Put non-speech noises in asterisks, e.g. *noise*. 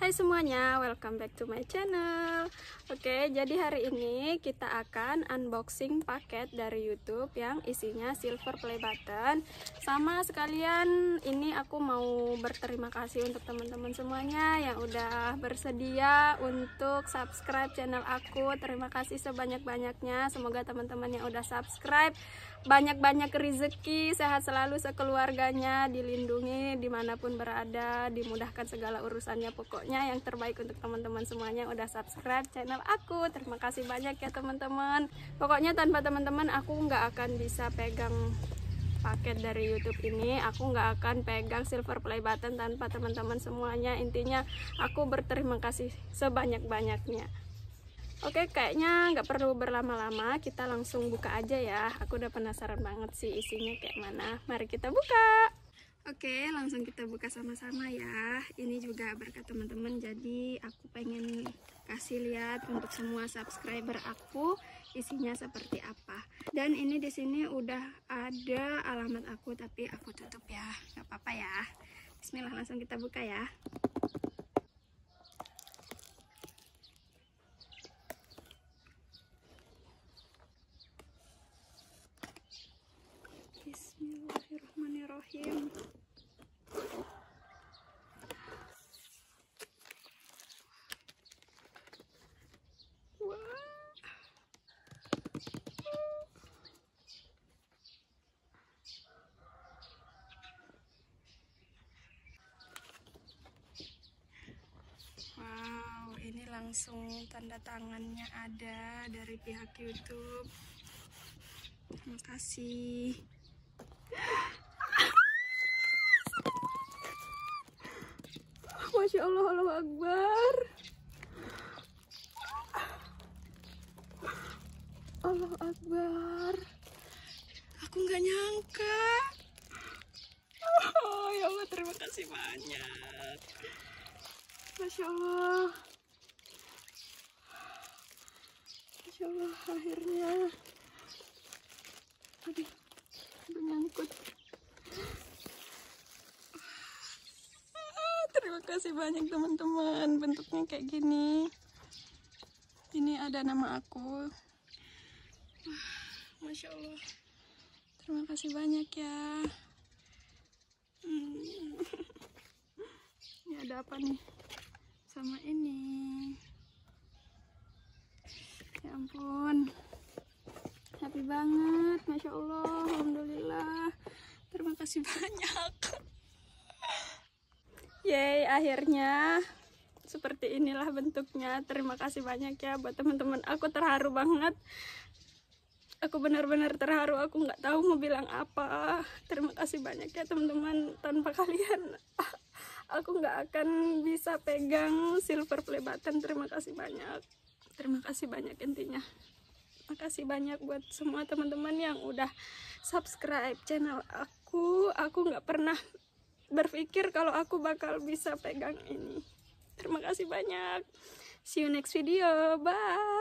Hai semuanya, welcome back to my channel Oke, jadi hari ini kita akan unboxing paket dari youtube yang isinya silver play button Sama sekalian ini aku mau berterima kasih untuk teman-teman semuanya yang udah bersedia untuk subscribe channel aku Terima kasih sebanyak-banyaknya, semoga teman-teman yang udah subscribe Banyak-banyak rezeki, sehat selalu sekeluarganya, dilindungi dimanapun berada, dimudahkan segala urusannya pokoknya selanjutnya yang terbaik untuk teman-teman semuanya udah subscribe channel aku terima kasih banyak ya teman-teman pokoknya tanpa teman-teman aku nggak akan bisa pegang paket dari YouTube ini aku nggak akan pegang silver play button tanpa teman-teman semuanya intinya aku berterima kasih sebanyak-banyaknya Oke kayaknya nggak perlu berlama-lama kita langsung buka aja ya aku udah penasaran banget sih isinya kayak mana mari kita buka Oke, langsung kita buka sama-sama ya. Ini juga berkat teman-teman, jadi aku pengen kasih lihat untuk semua subscriber aku isinya seperti apa. Dan ini di sini udah ada alamat aku, tapi aku tutup ya, Gak apa-apa ya. Bismillah, langsung kita buka ya. Bismillahirrahmanirrahim. langsung tanda tangannya ada dari pihak YouTube. Terima kasih. *laughs* Masya Allah, Allah Akbar. Allah Akbar. Aku nggak nyangka. Oh, *laughs* ya Allah, terima kasih banyak. Masya Allah. Masya Allah akhirnya tadi menyangkut ah, Terima kasih banyak teman-teman Bentuknya kayak gini Ini ada nama aku ah, Masya Allah Terima kasih banyak ya hmm. *laughs* Ini ada apa nih Sama ini ya ampun happy banget Masya Allah Alhamdulillah terima kasih banyak Yeay akhirnya seperti inilah bentuknya terima kasih banyak ya buat teman-teman aku terharu banget aku benar-benar terharu aku nggak tahu mau bilang apa terima kasih banyak ya teman-teman tanpa kalian *laughs* aku nggak akan bisa pegang silver play button terima kasih banyak terima kasih banyak intinya terima kasih banyak buat semua teman-teman yang udah subscribe channel aku aku nggak pernah berpikir kalau aku bakal bisa pegang ini terima kasih banyak see you next video bye